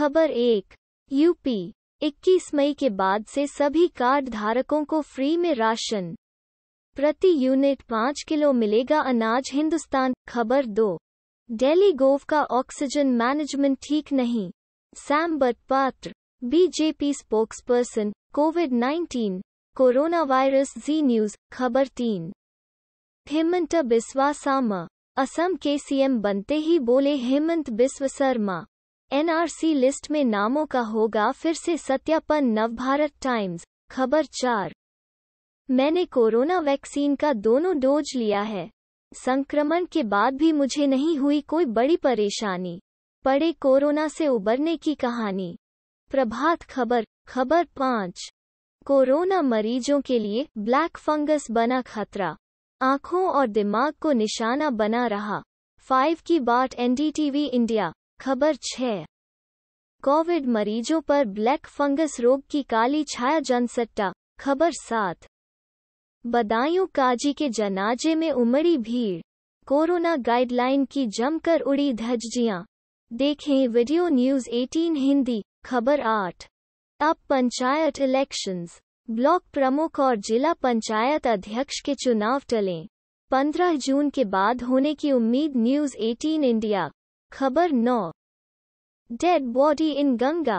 खबर एक यूपी 21 मई के बाद से सभी कार्ड धारकों को फ्री में राशन प्रति यूनिट पाँच किलो मिलेगा अनाज हिंदुस्तान खबर दो डेली गोव का ऑक्सीजन मैनेजमेंट ठीक नहीं Sambit Patra BJP spokesperson covid 19 corona virus Zee news खबर तीन हेमंत बिस्वा सामा असम के सीएम बनते ही बोले हेमंत बिस्व शर्मा एनआरसी लिस्ट में नामों का होगा फिर से सत्यापन नवभारत टाइम्स खबर चार मैंने कोरोना वैक्सीन का दोनों डोज लिया है संक्रमण के बाद भी मुझे नहीं हुई कोई बड़ी परेशानी पड़े कोरोना से उबरने की कहानी प्रभात खबर खबर पाँच कोरोना मरीजों के लिए ब्लैक फंगस बना खतरा आंखों और दिमाग को निशाना बना रहा फाइव की बाट एनडीटीवी इंडिया खबर छः कोविड मरीजों पर ब्लैक फंगस रोग की काली छाया जनसट्टा खबर सात बदायूं काजी के जनाजे में उमड़ी भीड़ कोरोना गाइडलाइन की जमकर उड़ी धज्जियां देखें वीडियो न्यूज 18 हिंदी खबर आठ अब पंचायत इलेक्शंस ब्लॉक प्रमुख और जिला पंचायत अध्यक्ष के चुनाव टलें 15 जून के बाद होने की उम्मीद न्यूज 18 इंडिया खबर नौ dead body in Ganga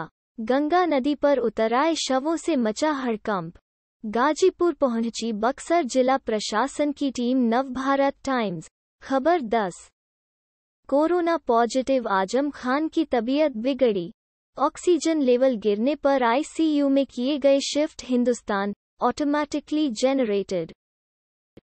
Ganga नदी पर उतर आए शवों से मचा हड़कंप गाजीपुर पहुंची बक्सर जिला प्रशासन की टीम नवभारत टाइम्स खबर 10 कोरोना पॉजिटिव आजम खान की तबीयत बिगड़ी ऑक्सीजन लेवल गिरने पर आईसीयू में किए गए शिफ्ट हिंदुस्तान ऑटोमैटिकली जेनरेटेड